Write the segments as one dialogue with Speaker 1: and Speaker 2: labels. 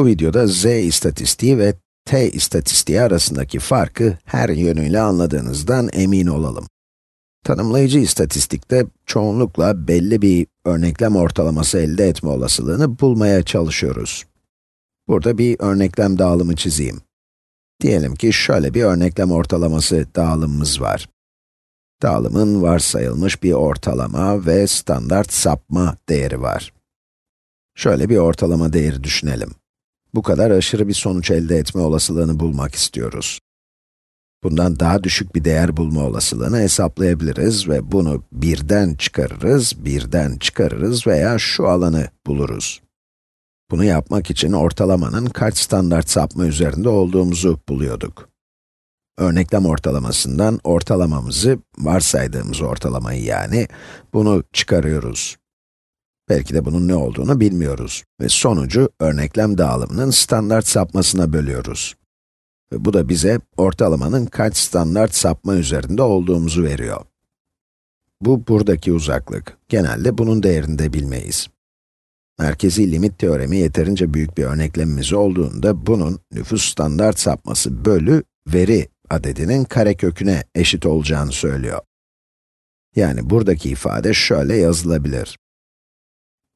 Speaker 1: Bu videoda z istatistiği ve t istatistiği arasındaki farkı her yönüyle anladığınızdan emin olalım. Tanımlayıcı istatistikte çoğunlukla belli bir örneklem ortalaması elde etme olasılığını bulmaya çalışıyoruz. Burada bir örneklem dağılımı çizeyim. Diyelim ki şöyle bir örneklem ortalaması dağılımımız var. Dağılımın varsayılmış bir ortalama ve standart sapma değeri var. Şöyle bir ortalama değeri düşünelim. Bu kadar aşırı bir sonuç elde etme olasılığını bulmak istiyoruz. Bundan daha düşük bir değer bulma olasılığını hesaplayabiliriz ve bunu birden çıkarırız, birden çıkarırız veya şu alanı buluruz. Bunu yapmak için ortalamanın kaç standart sapma üzerinde olduğumuzu buluyorduk. Örneklem ortalamasından ortalamamızı, varsaydığımız ortalamayı yani, bunu çıkarıyoruz. Belki de bunun ne olduğunu bilmiyoruz ve sonucu örneklem dağılımının standart sapmasına bölüyoruz. Ve bu da bize ortalamanın kaç standart sapma üzerinde olduğumuzu veriyor. Bu buradaki uzaklık. Genelde bunun değerini de bilmeyiz. Merkezi limit teoremi yeterince büyük bir örneklemimiz olduğunda bunun nüfus standart sapması bölü veri adedinin kareköküne eşit olacağını söylüyor. Yani buradaki ifade şöyle yazılabilir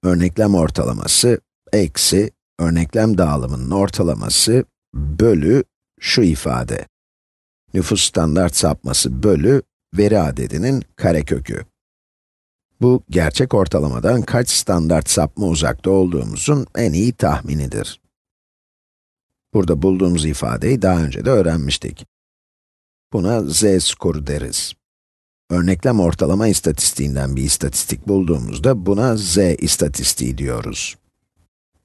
Speaker 1: örneklem ortalaması eksi örneklem dağılımının ortalaması bölü şu ifade. Nüfus standart sapması bölü veri adedinin karekökü. Bu, gerçek ortalamadan kaç standart sapma uzakta olduğumuzun en iyi tahminidir. Burada bulduğumuz ifadeyi daha önce de öğrenmiştik. Buna z skoru deriz. Örneklem ortalama istatistiğinden bir istatistik bulduğumuzda buna z istatistiği diyoruz.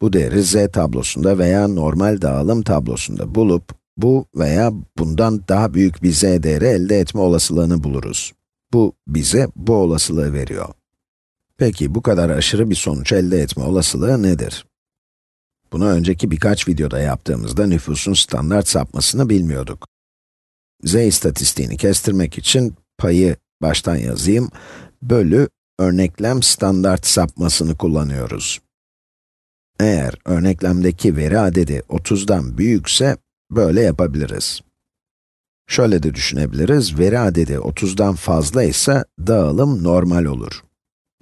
Speaker 1: Bu değeri z tablosunda veya normal dağılım tablosunda bulup, bu veya bundan daha büyük bir z değeri elde etme olasılığını buluruz. Bu bize bu olasılığı veriyor. Peki bu kadar aşırı bir sonuç elde etme olasılığı nedir? Bunu önceki birkaç videoda yaptığımızda nüfusun standart sapmasını bilmiyorduk. z istatistiğini kestirmek için payı baştan yazayım, bölü örneklem standart sapmasını kullanıyoruz. Eğer örneklemdeki veri adedi 30'dan büyükse, böyle yapabiliriz. Şöyle de düşünebiliriz, veri adedi 30'dan fazla ise dağılım normal olur.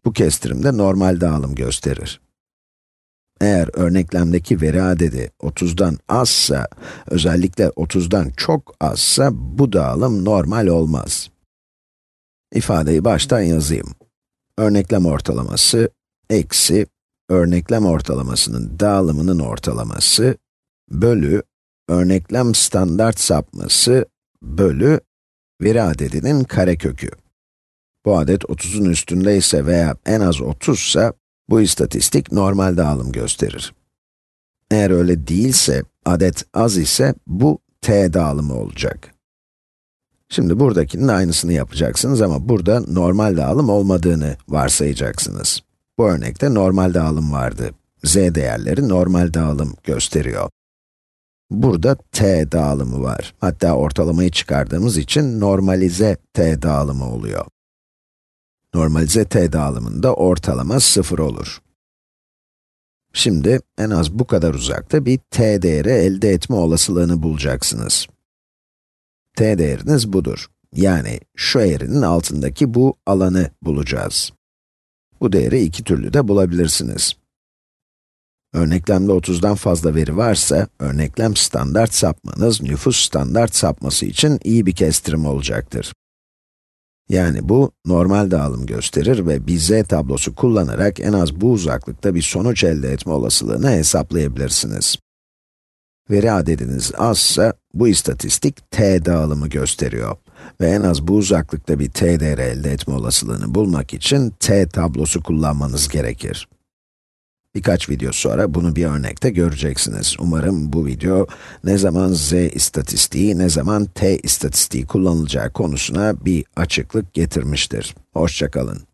Speaker 1: Bu kestirimde normal dağılım gösterir. Eğer örneklemdeki veri adedi 30'dan azsa, özellikle 30'dan çok azsa bu dağılım normal olmaz. İfadeyi baştan yazayım. Örneklem ortalaması eksi örneklem ortalamasının dağılımının ortalaması bölü örneklem standart sapması bölü veri adedinin karekökü. Bu adet 30'un üstünde ise veya en az 30 ise bu istatistik normal dağılım gösterir. Eğer öyle değilse, adet az ise bu t dağılımı olacak. Şimdi buradakinin aynısını yapacaksınız ama burada normal dağılım olmadığını varsayacaksınız. Bu örnekte normal dağılım vardı. z değerleri normal dağılım gösteriyor. Burada t dağılımı var. Hatta ortalamayı çıkardığımız için normalize t dağılımı oluyor. Normalize t dağılımında ortalama 0 olur. Şimdi en az bu kadar uzakta bir t değeri elde etme olasılığını bulacaksınız t değeriniz budur. Yani şu eğrinin altındaki bu alanı bulacağız. Bu değeri iki türlü de bulabilirsiniz. Örneklemde 30'dan fazla veri varsa, örneklem standart sapmanız nüfus standart sapması için iyi bir kestirim olacaktır. Yani bu, normal dağılım gösterir ve bir z tablosu kullanarak en az bu uzaklıkta bir sonuç elde etme olasılığını hesaplayabilirsiniz. Veri adediniz azsa, bu istatistik t dağılımı gösteriyor ve en az bu uzaklıkta bir t değeri elde etme olasılığını bulmak için t tablosu kullanmanız gerekir. Birkaç video sonra bunu bir örnekte göreceksiniz. Umarım bu video ne zaman z istatistiği, ne zaman t istatistiği kullanılacağı konusuna bir açıklık getirmiştir. Hoşçakalın.